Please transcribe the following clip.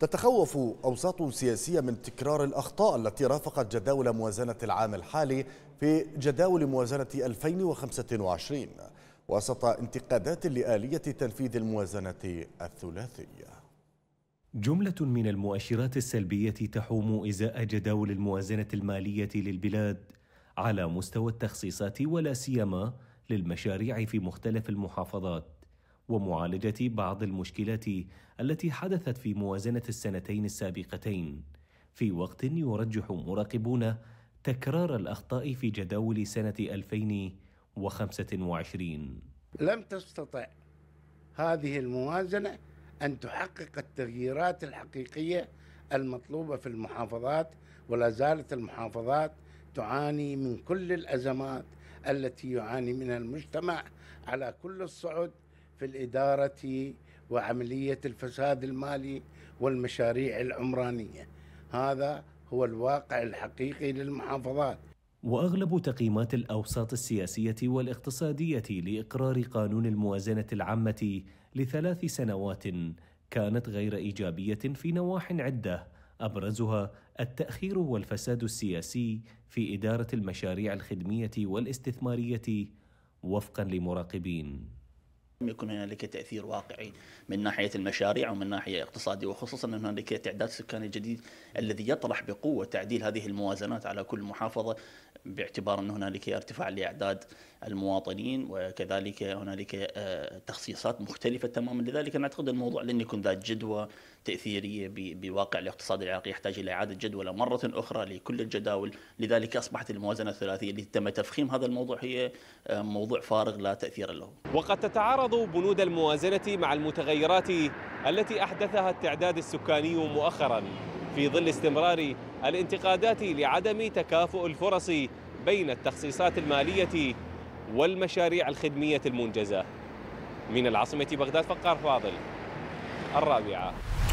تتخوف أوساط سياسية من تكرار الأخطاء التي رافقت جداول موازنة العام الحالي في جداول موازنة 2025 وسط انتقادات لآلية تنفيذ الموازنة الثلاثية جملة من المؤشرات السلبية تحوم إزاء جداول الموازنة المالية للبلاد على مستوى التخصيصات ولا سيما للمشاريع في مختلف المحافظات ومعالجة بعض المشكلات التي حدثت في موازنة السنتين السابقتين، في وقت يرجح مراقبون تكرار الأخطاء في جداول سنة 2025 لم تستطع هذه الموازنة أن تحقق التغييرات الحقيقية المطلوبة في المحافظات ولا زالت المحافظات تعاني من كل الأزمات التي يعاني منها المجتمع على كل الصعد في الإدارة وعملية الفساد المالي والمشاريع العمرانية هذا هو الواقع الحقيقي للمحافظات واغلب تقييمات الاوساط السياسيه والاقتصاديه لاقرار قانون الموازنه العامه لثلاث سنوات كانت غير ايجابيه في نواح عده ابرزها التاخير والفساد السياسي في اداره المشاريع الخدميه والاستثماريه وفقا لمراقبين لم يكن هنالك تاثير واقعي من ناحيه المشاريع ومن ناحيه اقتصاديه وخصوصا ان هنالك تعداد سكاني جديد الذي يطرح بقوه تعديل هذه الموازنات على كل محافظه باعتبار ان هنالك ارتفاع لاعداد المواطنين وكذلك هنالك آه، تخصيصات مختلفه تماما لذلك نعتقد الموضوع لن يكون ذات جدوى تاثيريه بواقع الاقتصاد العراقي يحتاج الى اعاده جدوله مره اخرى لكل الجداول لذلك اصبحت الموازنه الثلاثيه التي تم تفخيم هذا الموضوع هي آه، موضوع فارغ لا تاثير له وقد تتعارض بعض بنود الموازنة مع المتغيرات التي أحدثها التعداد السكاني مؤخرا في ظل استمرار الانتقادات لعدم تكافؤ الفرص بين التخصيصات المالية والمشاريع الخدمية المنجزة من العاصمة بغداد فقار فاضل الرابعة